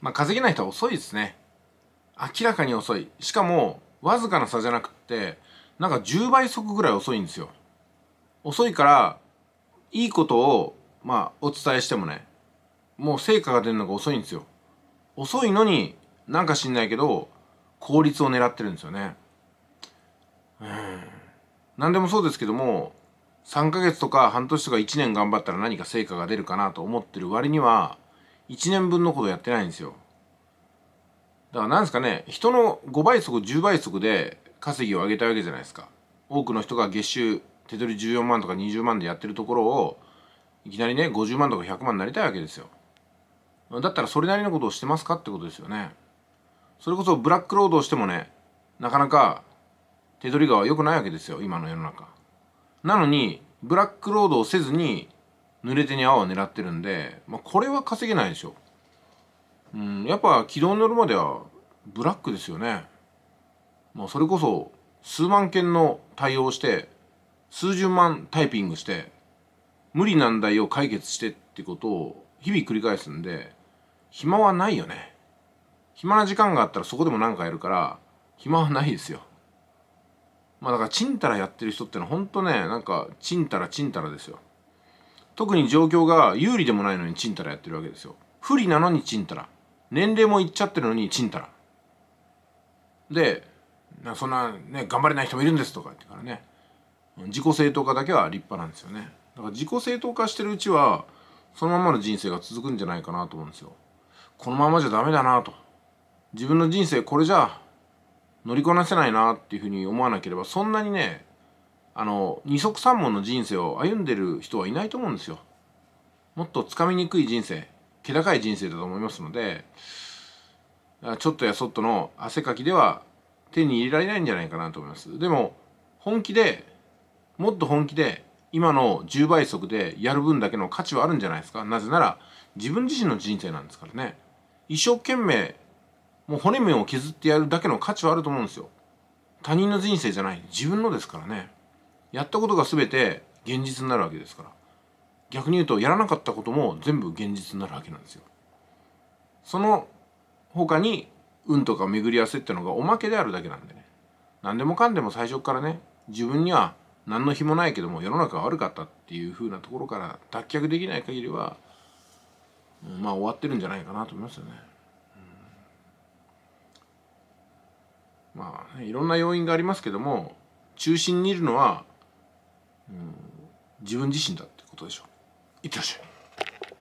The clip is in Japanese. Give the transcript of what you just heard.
まあ、稼げない人は遅いですね。明らかに遅い。しかも、わずかな差じゃなくって、なんか10倍速ぐらい遅いんですよ。遅いから、いいことを、まあ、お伝えしてもね、もう成果が出るのが遅いんですよ。遅いのに、なんか知んないけど、効率を狙ってるんですよね。うん。何でもそうですけども、3ヶ月とか半年とか1年頑張ったら何か成果が出るかなと思ってる割には、1年分のことやってないんですよだからなんですかね人の5倍速10倍速で稼ぎを上げたいわけじゃないですか多くの人が月収手取り14万とか20万でやってるところをいきなりね50万とか100万になりたいわけですよだったらそれなりのことをしてますかってことですよねそれこそブラックロドをしてもねなかなか手取りが良くないわけですよ今の世の中なのにブラックロードをせずに濡れ手に泡を狙ってるんで、まあ、これは稼げないでしょう。ん、やっぱ軌道に乗るまではブラックですよね。もうそれこそ数万件の対応して、数十万タイピングして、無理難題を解決してってことを日々繰り返すんで、暇はないよね。暇な時間があったらそこでも何かやるから、暇はないですよ。まあだから、ちんたらやってる人ってのは本当ね、なんか、ちんたらちんたらですよ。特に状況が有利でもないのにちんたらやってるわけですよ不利なのにちんたら年齢もいっちゃってるのにちんたらでそんなね頑張れない人もいるんですとか言ってからね自己正当化だけは立派なんですよねだから自己正当化してるうちはそのままの人生が続くんじゃないかなと思うんですよこのままじゃダメだなと自分の人生これじゃ乗りこなせないなっていうふうに思わなければそんなにねあの二足三門の人生を歩んでる人はいないと思うんですよ。もっとつかみにくい人生気高い人生だと思いますのでちょっとやそっとの汗かきでは手に入れられないんじゃないかなと思います。でも本気でもっと本気で今の10倍速でやる分だけの価値はあるんじゃないですかなぜなら自分自身の人生なんですからね一生懸命もう骨面を削ってやるだけの価値はあると思うんですよ他人の人生じゃない自分のですからねやったことが全て現実になるわけですから逆に言うとやらなかったことも全部現実になるわけなんですよ。その他に運とか巡り合わせってのがおまけであるだけなんでね何でもかんでも最初からね自分には何の日もないけども世の中が悪かったっていう風なところから脱却できない限りはまあ終わってるんじゃないかなと思いますよね。まあ、ね、いろんな要因がありますけども中心にいるのはうん、自分自身だってことでしょいってらっしゃい